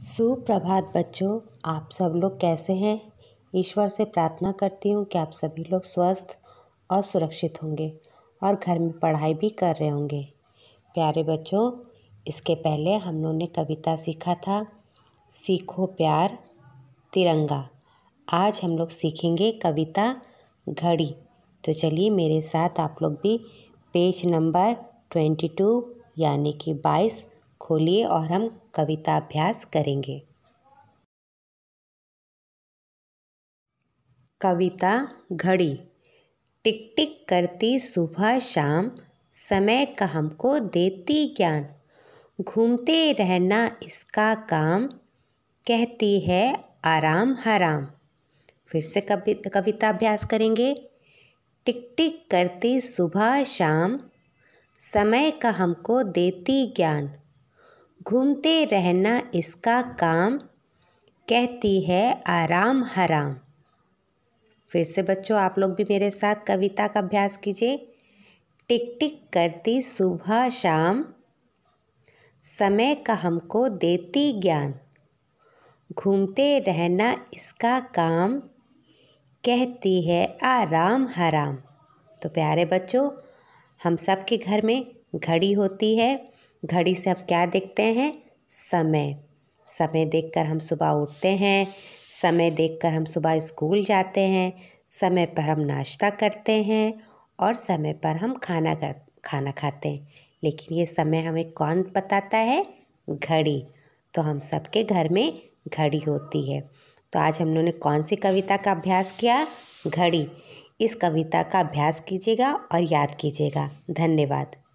सुप्रभात बच्चों आप सब लोग कैसे हैं ईश्वर से प्रार्थना करती हूँ कि आप सभी लोग स्वस्थ और सुरक्षित होंगे और घर में पढ़ाई भी कर रहे होंगे प्यारे बच्चों इसके पहले हम लोगों ने कविता सीखा था सीखो प्यार तिरंगा आज हम लोग सीखेंगे कविता घड़ी तो चलिए मेरे साथ आप लोग भी पेज नंबर ट्वेंटी टू यानी कि बाईस खोलिए और हम कविताभ्यास करेंगे कविता घड़ी टिक टिक करती सुबह शाम समय का हमको देती ज्ञान घूमते रहना इसका काम कहती है आराम हराम फिर से कवि कविता अभ्यास करेंगे टिक टिक करती सुबह शाम समय का हमको देती ज्ञान घूमते रहना इसका काम कहती है आराम हराम फिर से बच्चों आप लोग भी मेरे साथ कविता का अभ्यास कीजिए टिक टिक करती सुबह शाम समय का हमको देती ज्ञान घूमते रहना इसका काम कहती है आराम हराम तो प्यारे बच्चों हम सब के घर में घड़ी होती है घड़ी से हम क्या देखते हैं समय समय देखकर हम सुबह उठते हैं समय देखकर हम सुबह स्कूल जाते हैं समय पर हम नाश्ता करते हैं और समय पर हम खाना कर खाना खाते हैं लेकिन ये समय हमें कौन बताता है घड़ी तो हम सबके घर में घड़ी होती है तो आज हम लोगों ने कौन सी कविता का अभ्यास किया घड़ी इस कविता का अभ्यास कीजिएगा और याद कीजिएगा धन्यवाद